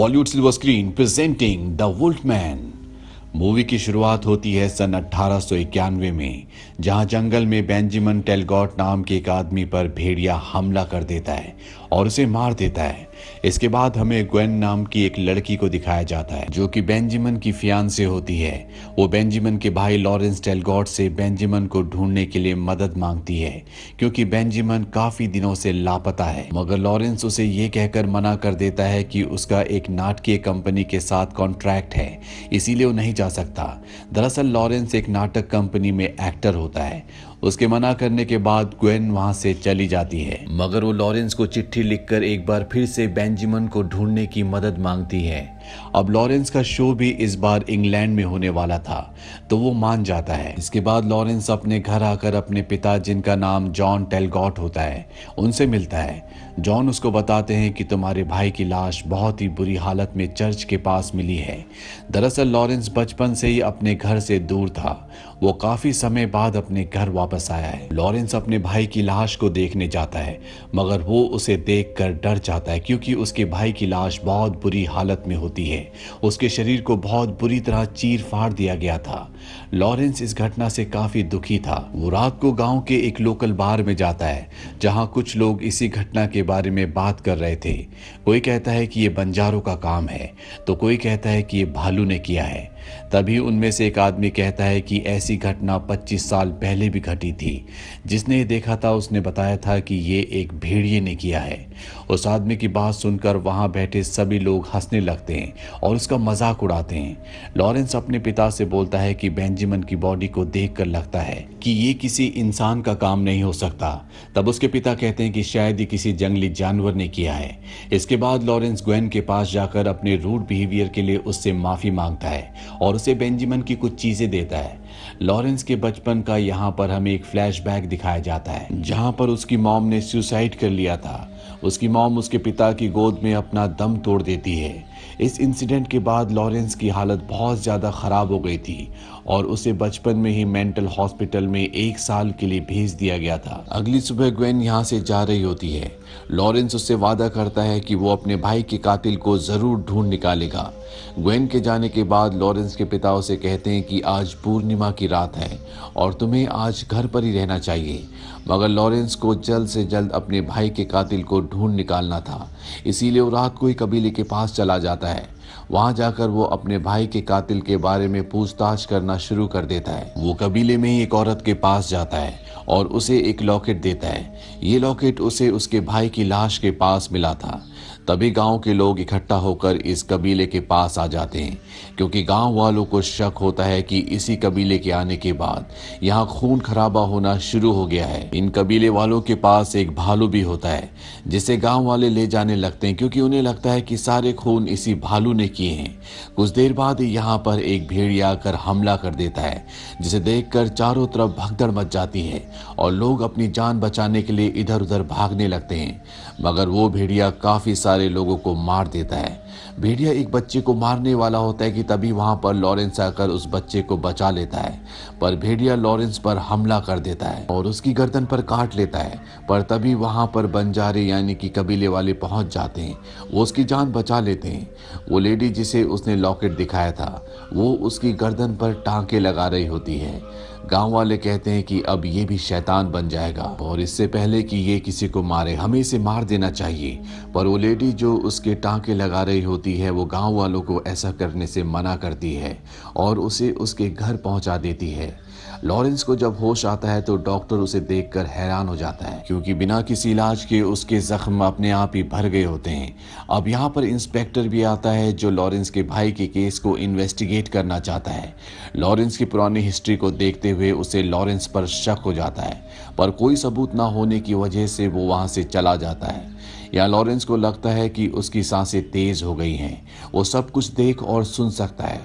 Bollywood silver screen presenting the man movie की शुरुआत होती है सन 1891 में जहां जंगल में बेंजामिन टेलगॉट नाम के एक आदमी पर भेड़िया हमला कर देता है और उसे मार देता है इसके बाद हमें ग्वेन नाम की एक लड़की को दिखाया जाता है जो कि बेंजामिन की फियान से होती है वो बेंजामिन के भाई लॉरेंस टेलगॉड से बेंजामिन को ढूंढने के लिए मदद मांगती है क्योंकि बेंजामिन काफी दिनों से लापता है मगर लॉरेंस उसे ये कहकर मना कर देता है कि उसका एक नाटकीय कंपनी के साथ कॉन्ट्रैक्ट है इसीलिए वो नहीं जा सकता दरअसल लॉरेंस एक नाटक कंपनी में एक्टर होता है उसके मना करने के बाद ग्वेन वहां से चली जाती है मगर वो लॉरेंस को चिट्ठी लिखकर एक बार फिर से बेंजामिन को ढूंढने की मदद मांगती है अब लॉरेंस का शो भी इस बार इंग्लैंड में होने वाला था तो वो मान जाता है इसके बाद लॉरेंस अपने घर आकर अपने पिता जिनका नाम जॉन टेलगॉट होता है उनसे मिलता है जॉन उसको बताते हैं कि तुम्हारे भाई की लाश बहुत ही बुरी हालत में चर्च के पास मिली है दरअसल लॉरेंस बचपन से ही अपने घर से दूर था वो काफी समय बाद अपने घर वापस आया है लॉरेंस अपने भाई की लाश को देखने जाता है मगर वो उसे देख डर जाता है क्योंकि उसके भाई की लाश बहुत बुरी हालत में होती होती है उसके शरीर को बहुत बुरी तरह चीर फाड़ दिया गया था लॉरेंस इस घटना से काफी दुखी था वो रात को गांव के एक लोकल बार में जाता है जहां कुछ लोग इसी घटना के बारे में बात कर रहे थे कोई कहता है कि ये बंजारों का काम है तो कोई कहता है कि ये भालू ने किया है तभी उनमें से एक आदमी कहता है कि ऐसी घटना 25 साल पहले भी घटी थी जिसने देखा था उसने बताया था कि ये एक भेड़िए ने किया है उस आदमी की बात सुनकर वहाँ बैठे सभी लोग हंसने लगते हैं और उसका मजाक उड़ाते हैं लॉरेंस अपने पिता से बोलता है कि बेंजामिन की बॉडी को देख लगता है कि ये किसी इंसान का काम नहीं हो सकता तब उसके पिता कहते हैं कि शायद ये किसी जंगली जानवर ने किया है इसके बाद लॉरेंस ग्वेन के पास जाकर अपने रूड बिहेवियर के लिए उससे माफ़ी मांगता है और उसे बेंजामिन की कुछ चीजें देता है लॉरेंस के बचपन का यहाँ पर हमें एक फ्लैशबैक दिखाया जाता है जहाँ पर उसकी मॉम ने सुसाइड कर लिया था उसकी मॉम उसके पिता की गोद में अपना दम तोड़ देती है इस इंसिडेंट के बाद लॉरेंस की हालत बहुत ज़्यादा ख़राब हो गई थी और उसे बचपन में ही मेंटल हॉस्पिटल में एक साल के लिए भेज दिया गया था अगली सुबह ग्वेन यहाँ से जा रही होती है लॉरेंस उससे वादा करता है कि वो अपने भाई के कातिल को ज़रूर ढूंढ निकालेगा ग्वेन के जाने के बाद लॉरेंस के पिता उसे कहते हैं कि आज पूर्णिमा की रात है और तुम्हें आज घर पर ही रहना चाहिए मगर लॉरेंस को जल्द से जल्द अपने भाई के कातिल को ढूंढ निकालना था इसीलिए वो रात को ही कबीले के पास चला जाता है वहां जाकर वो अपने भाई के कातिल के बारे में पूछताछ करना शुरू कर देता है वो कबीले में ही एक औरत के पास जाता है और उसे एक लॉकेट देता है ये लॉकेट उसे उसके भाई की लाश के पास मिला था तभी गांव के लोग इकट्ठा होकर इस कबीले के पास आ जाते हैं क्योंकि गांव वालों को शक होता है कि इसी कबीले के आने के बाद यहाँ खून खराबा होना शुरू हो गया है इन कबीले वालों के पास एक भालू भी होता है जिसे गांव वाले ले जाने लगते हैं क्योंकि उन्हें लगता है कि सारे खून इसी भालू ने किए हैं कुछ देर बाद यहाँ पर एक भेड़िया आकर हमला कर देता है जिसे देख चारों तरफ भगदड़ मच जाती है और लोग अपनी जान बचाने के लिए इधर उधर भागने लगते हैं मगर वो भेड़िया काफी सारे लोगों को मार देता है भेड़िया एक बच्चे को मारने वाला होता है कि तभी वहाँ पर लॉरेंस आकर उस बच्चे को बचा लेता है पर भेड़िया लॉरेंस पर हमला कर देता है और उसकी गर्दन पर काट लेता है पर तभी वहाँ पर बंजारे यानी कि कबीले वाले पहुँच जाते हैं वो उसकी जान बचा लेते हैं वो लेडी जिसे उसने लॉकेट दिखाया था वो उसकी गर्दन पर टाँके लगा रही होती है गांव वाले कहते हैं कि अब ये भी शैतान बन जाएगा और इससे पहले कि ये किसी को मारे हमें इसे मार देना चाहिए पर वो लेडी जो उसके टाँके लगा रही होती है वो गांव वालों को ऐसा करने से मना करती है और उसे उसके घर पहुंचा देती है लॉरेंस को जब होश आता है तो डॉक्टर उसे देखकर हैरान हो जाता है क्योंकि बिना किसी इलाज के उसके जख्म अपने आप ही भर गए होते हैं अब यहाँ पर इंस्पेक्टर भी आता है जो लॉरेंस के भाई के केस को इन्वेस्टिगेट करना चाहता है लॉरेंस की पुरानी हिस्ट्री को देखते हुए उसे लॉरेंस पर शक हो जाता है पर कोई सबूत ना होने की वजह से वो वहाँ से चला जाता है या लॉरेंस को लगता है कि उसकी सांसें तेज हो गई हैं वो सब कुछ देख और सुन सकता है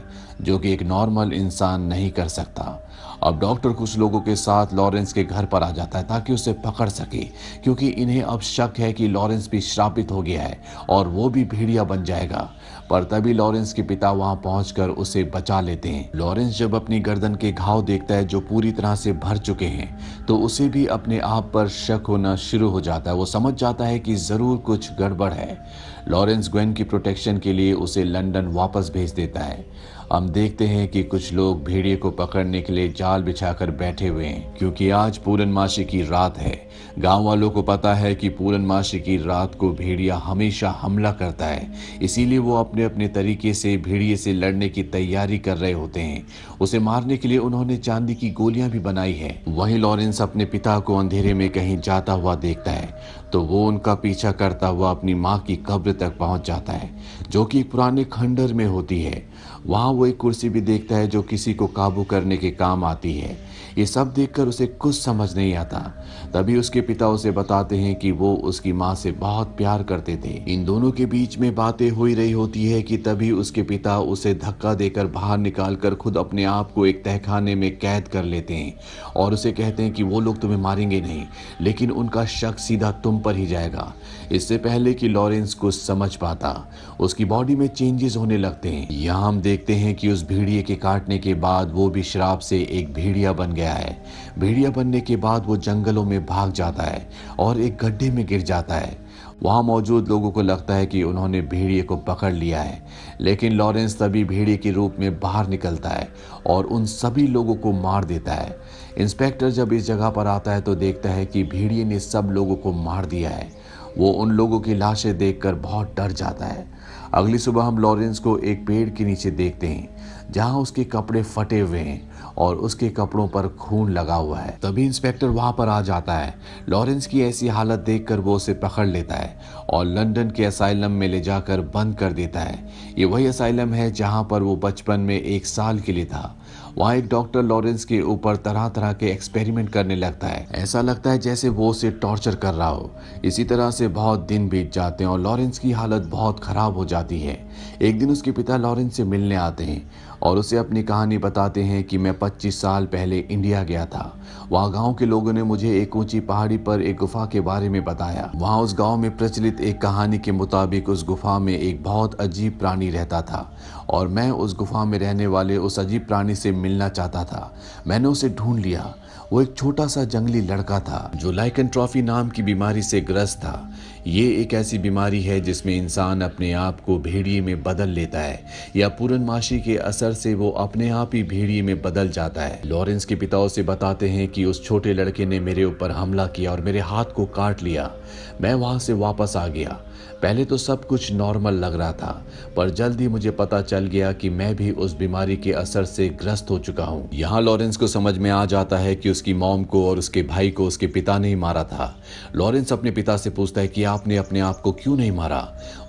जो कि एक नॉर्मल इंसान नहीं कर सकता अब डॉक्टर कुछ लोगों के साथ लॉरेंस के घर पर आ जाता है ताकि उसे पकड़ सके क्योंकि इन्हें अब शक है कि लॉरेंस भी श्रापित हो गया है और वो भी भेड़िया बन जाएगा पर तभी लॉरेंस के पिता वहां पहुंचकर उसे बचा लेते हैं लॉरेंस जब अपनी गर्दन के घाव देखता है जो पूरी तरह से भर चुके हैं तो उसे भी अपने आप पर शक होना शुरू हो जाता है वो समझ जाता है कि ज़रूर कुछ गड़बड़ है लॉरेंस ग्वेन की प्रोटेक्शन के लिए उसे लंदन वापस भेज देता है हम देखते हैं कि कुछ लोग भेड़िए को पकड़ने के लिए जाल बिछाकर बैठे हुए हैं क्योंकि आज पूरनमासी की रात है गांव वालों को पता है कि पूरनमासी की रात को भेड़िया हमेशा हमला करता है इसीलिए वो अपने अपने तरीके से भेड़िए से लड़ने की तैयारी कर रहे होते हैं उसे मारने के लिए उन्होंने चांदी की गोलियां भी बनाई है वही लॉरेंस अपने पिता को अंधेरे में कहीं जाता हुआ देखता है तो वो उनका पीछा करता हुआ अपनी माँ की कब्र तक पहुंच जाता है जो कि पुराने खंडर में होती है वहाँ वो एक कुर्सी भी देखता है जो किसी को काबू करने के काम आती है ये सब देखकर उसे कुछ समझ नहीं आता तभी उसके पिता उसे बताते हैं कि वो उसकी माँ से बहुत प्यार करते थे इन दोनों के बीच में बातें हो रही होती है कि तभी उसके पिता उसे धक्का देकर बाहर निकाल कर खुद अपने आप को एक तहखाने में कैद कर लेते हैं और उसे कहते हैं कि वो लोग तुम्हें मारेंगे नहीं लेकिन उनका शक सीधा तुम पर ही जाएगा इससे पहले कि लॉरेंस कुछ समझ पाता उसकी बॉडी में चेंजेस होने लगते हैं यहाँ हम देख देखते हैं कि उस भेड़िए के काटने के बाद वो भी शराब से एक भेड़िया बन गया है भेड़िया बनने के बाद वो जंगलों में भाग जाता है और एक गड्ढे में गिर जाता है वहाँ मौजूद लोगों को लगता है कि उन्होंने भेड़िए को पकड़ लिया है लेकिन लॉरेंस तभी भेड़िए के रूप में बाहर निकलता है और उन सभी लोगों को मार देता है इंस्पेक्टर जब इस जगह पर आता है तो देखता है कि भेड़िए ने सब लोगों को मार दिया है वो उन लोगों की लाशें देखकर बहुत डर जाता है अगली सुबह हम लॉरेंस को एक पेड़ के नीचे देखते हैं जहां उसके कपड़े फटे हुए हैं और उसके कपड़ों पर खून लगा हुआ है तभी इंस्पेक्टर वहां पर आ जाता है लॉरेंस की ऐसी हालत देखकर वो उसे पकड़ लेता है और लंदन के असाइलम में ले जाकर बंद कर देता है ये वही असाइलम है जहाँ पर वो बचपन में एक साल के लिए था वहाँ एक डॉक्टर लॉरेंस के ऊपर तरह तरह के एक्सपेरिमेंट करने लगता है ऐसा लगता है जैसे वो उसे टॉर्चर कर रहा हो इसी तरह से बहुत दिन बीत जाते हैं और लॉरेंस की हालत बहुत ख़राब हो जाती है एक दिन उसके पिता लॉरेंस से मिलने आते हैं और उसे अपनी कहानी बताते हैं कि मैं 25 साल पहले इंडिया गया था वहाँ गांव के लोगों ने मुझे एक ऊंची पहाड़ी पर एक गुफा के बारे में बताया वहाँ उस गांव में प्रचलित एक कहानी के मुताबिक उस गुफा में एक बहुत अजीब प्राणी रहता था और मैं उस गुफा में रहने वाले उस अजीब प्राणी से मिलना चाहता था मैंने उसे ढूंढ लिया वो एक छोटा सा जंगली लड़का था जो लाइकन ट्रॉफी नाम की बीमारी से ग्रस्त था ये एक ऐसी बीमारी है जिसमें इंसान अपने आप को भेड़िए में बदल लेता है या पूर्णमाशी के असर से वो अपने आप ही भेड़िए में बदल जाता है लॉरेंस के पिता उसे बताते हैं कि उस छोटे लड़के ने मेरे ऊपर हमला किया और मेरे हाथ को काट लिया मैं वहां से वापस आ गया पहले तो सब कुछ नॉर्मल लग रहा था पर जल्द ही मुझे पता चल गया कि मैं भी उस बीमारी के असर से ग्रस्त हो चुका हूँ यहाँ लॉरेंस को समझ में आ जाता है कि उसकी मॉम को और उसके भाई को उसके पिता ने ही मारा था लॉरेंस अपने पिता से पूछता है कि आप आपने अपने आप को क्यों नहीं मारा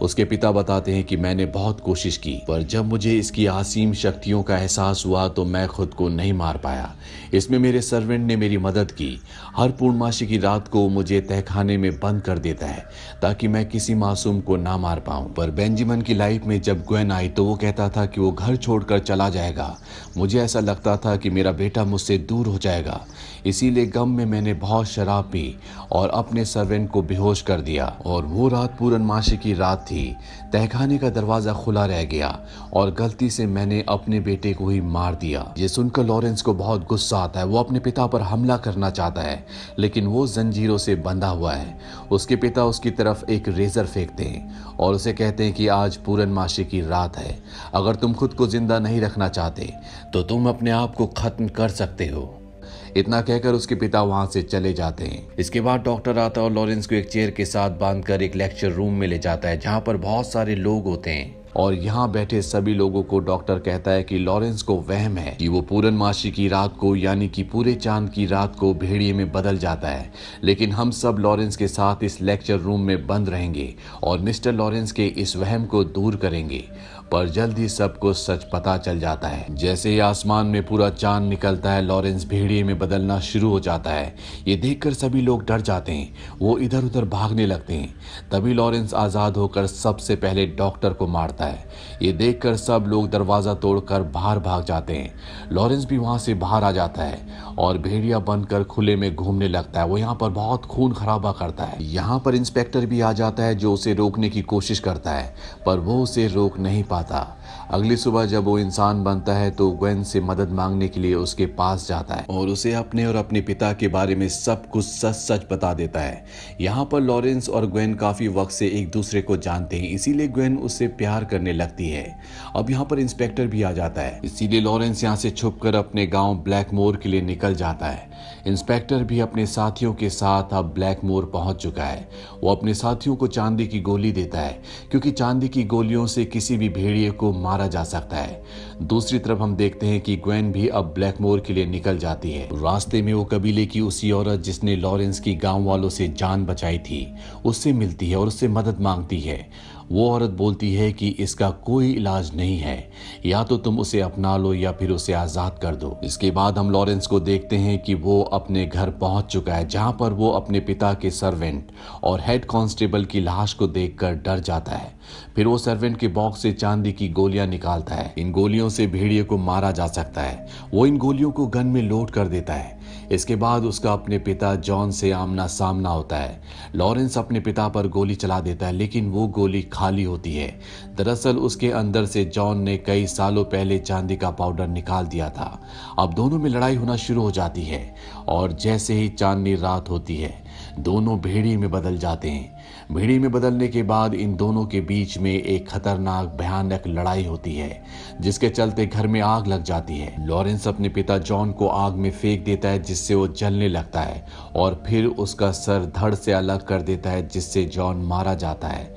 उसके पिता बताते हैं कि मैंने बहुत कोशिश की पर जब मुझे इसकी आसीम शक्तियों का एहसास हुआ तो मैं खुद को नहीं मार पाया इसमें मेरे सर्वेंट ने मेरी मदद की हर पूर्णमाशी की रात को मुझे तहखाने में बंद कर देता है ताकि मैं किसी मासूम को ना मार पाऊं पर बेंजामिन की लाइफ में जब ग्वेन आई तो वो कहता था कि वो घर छोड़कर चला जाएगा मुझे ऐसा लगता था कि मेरा बेटा मुझसे दूर हो जाएगा इसीलिए गम में मैंने बहुत शराब पी और अपने सर्वेंट को बेहोश कर दिया और वो रात पूरनमाशी की रात थी तहखाने का दरवाज़ा खुला रह गया और गलती से मैंने अपने बेटे को ही मार दिया ये सुनकर लॉरेंस को बहुत गुस्सा आता है वो अपने पिता पर हमला करना चाहता है लेकिन वो जंजीरों से बंधा हुआ है उसके पिता उसकी तरफ एक रेज़र फेंकते हैं और उसे कहते हैं कि आज पूरनमाशी की रात है अगर तुम खुद को ज़िंदा नहीं रखना चाहते तो तुम अपने आप को ख़त्म कर सकते हो इतना कहकर उसके पिता वहां से चले जाते हैं इसके बाद डॉक्टर आता और लॉरेंस को एक चेयर के साथ बांधकर एक लेक्चर रूम में ले जाता है जहां पर बहुत सारे लोग होते हैं और यहाँ बैठे सभी लोगों को डॉक्टर कहता है कि लॉरेंस को वहम है कि वो पूरनमासी की रात को यानी कि पूरे चांद की रात को भेड़िए में बदल जाता है लेकिन हम सब लॉरेंस के साथ इस लेक्चर रूम में बंद रहेंगे और मिस्टर लॉरेंस के इस वहम को दूर करेंगे पर जल्द ही सबको सच पता चल जाता है जैसे ही आसमान में पूरा चांद निकलता है लॉरेंस भेड़िए में बदलना शुरू हो जाता है ये देखकर सभी लोग डर जाते हैं वो इधर उधर भागने लगते हैं तभी लॉरेंस आज़ाद होकर सबसे पहले डॉक्टर को मारता है ये देखकर सब लोग दरवाज़ा तोड़कर बाहर भाग जाते हैं लॉरेंस भी वहाँ से बाहर आ जाता है और भेड़िया बनकर खुले में घूमने लगता है वो यहाँ पर बहुत खून खराबा करता है यहाँ पर इंस्पेक्टर भी आ जाता है जो उसे रोकने की कोशिश करता है पर वो उसे रोक नहीं पा पाता अगली सुबह जब वो इंसान बनता है तो ग्वेन से मदद मांगने के लिए उसके पास जाता है और उसे अपने और अपने पिता के बारे में सब कुछ सच सच बता देता है यहाँ पर लॉरेंस और ग्वेन काफ़ी वक्त से एक दूसरे को जानते हैं इसीलिए ग्वेन उससे प्यार करने लगती है अब यहाँ पर इंस्पेक्टर भी आ जाता है इसीलिए लॉरेंस यहाँ से छुप कर अपने गाँव ब्लैक के लिए निकल जाता है इंस्पेक्टर भी अपने साथियों के साथ अब मोर पहुंच चुका है वो अपने साथियों को चांदी की गोली देता है क्योंकि चांदी की गोलियों से किसी भी भेड़िए को मारा जा सकता है दूसरी तरफ हम देखते हैं कि ग्वेन भी अब ब्लैकमोर के लिए निकल जाती है रास्ते में वो कबीले की उसी औरत जिसने लॉरेंस की गांव वालों से जान बचाई थी उससे मिलती है और उससे मदद मांगती है वो औरत बोलती है कि इसका कोई इलाज नहीं है या तो तुम उसे अपना लो या फिर उसे आज़ाद कर दो इसके बाद हम लॉरेंस को देखते हैं कि वो अपने घर पहुंच चुका है जहां पर वो अपने पिता के सर्वेंट और हेड कांस्टेबल की लाश को देखकर डर जाता है फिर वो सर्वेंट के बॉक्स से चांदी की गोलियां निकालता है इन गोलियों से भेड़िए को मारा जा सकता है वो इन गोलियों को गन में लोड कर देता है इसके बाद उसका अपने पिता जॉन से आमना सामना होता है लॉरेंस अपने पिता पर गोली चला देता है लेकिन वो गोली खाली होती है दरअसल उसके अंदर से जॉन ने कई सालों पहले चांदी का पाउडर निकाल दिया था अब दोनों में लड़ाई होना शुरू हो जाती है और जैसे ही चांदनी रात होती है दोनों भेड़ी में बदल जाते हैं भिड़ी में बदलने के बाद इन दोनों के बीच में एक खतरनाक भयानक लड़ाई होती है जिसके चलते घर में आग लग जाती है लॉरेंस अपने पिता जॉन को आग में फेंक देता है जिससे वो जलने लगता है और फिर उसका सर धड़ से अलग कर देता है जिससे जॉन मारा जाता है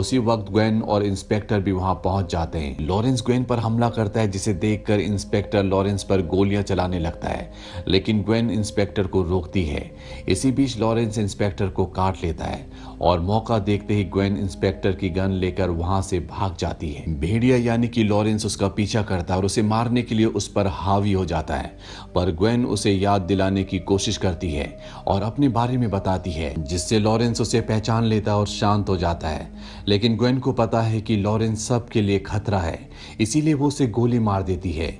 उसी वक्त ग्वेन और इंस्पेक्टर भी वहां पहुंच जाते हैं लॉरेंस ग्वेन पर हमला करता है जिसे देखकर इंस्पेक्टर लॉरेंस पर गोलियां चलाने लगता है लेकिन ग्वेन इंस्पेक्टर को रोकती है इसी बीच लॉरेंस इंस्पेक्टर को काट लेता है और मौका देखते ही ग्वेन इंस्पेक्टर की गन लेकर वहां से भाग जाती है भेड़िया यानी कि लॉरेंस उसका पीछा करता है और उसे मारने के लिए उस पर हावी हो जाता है पर ग्वेन उसे याद दिलाने की कोशिश करती है और अपने बारे में बताती है जिससे लॉरेंस उसे पहचान लेता है और शांत हो जाता है लेकिन ग्वेन को पता है कि लॉरेंस सब के लिए खतरा है इसीलिए वो उसे गोली मार देती है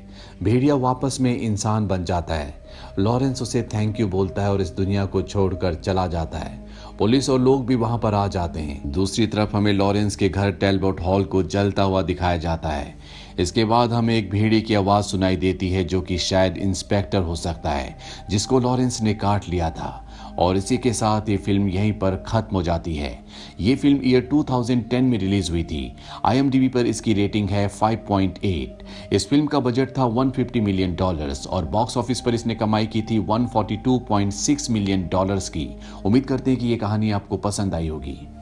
भेड़िया वापस में इंसान बन जाता है लॉरेंस उसे थैंक यू बोलता है और इस दुनिया को छोड़कर चला जाता है पुलिस और लोग भी वहां पर आ जाते हैं दूसरी तरफ हमें लॉरेंस के घर टेलबोट हॉल को जलता हुआ दिखाया जाता है इसके बाद हमें एक भेड़े की आवाज़ सुनाई देती है जो कि शायद इंस्पेक्टर हो सकता है जिसको लॉरेंस ने काट लिया था और इसी के साथ ये फिल्म यहीं पर ख़त्म हो जाती है ये फिल्म ईयर 2010 में रिलीज हुई थी आई पर इसकी रेटिंग है 5.8 इस फिल्म का बजट था 150 मिलियन डॉलर्स और बॉक्स ऑफिस पर इसने कमाई की थी 142.6 मिलियन डॉलर्स की उम्मीद करते हैं कि ये कहानी आपको पसंद आई होगी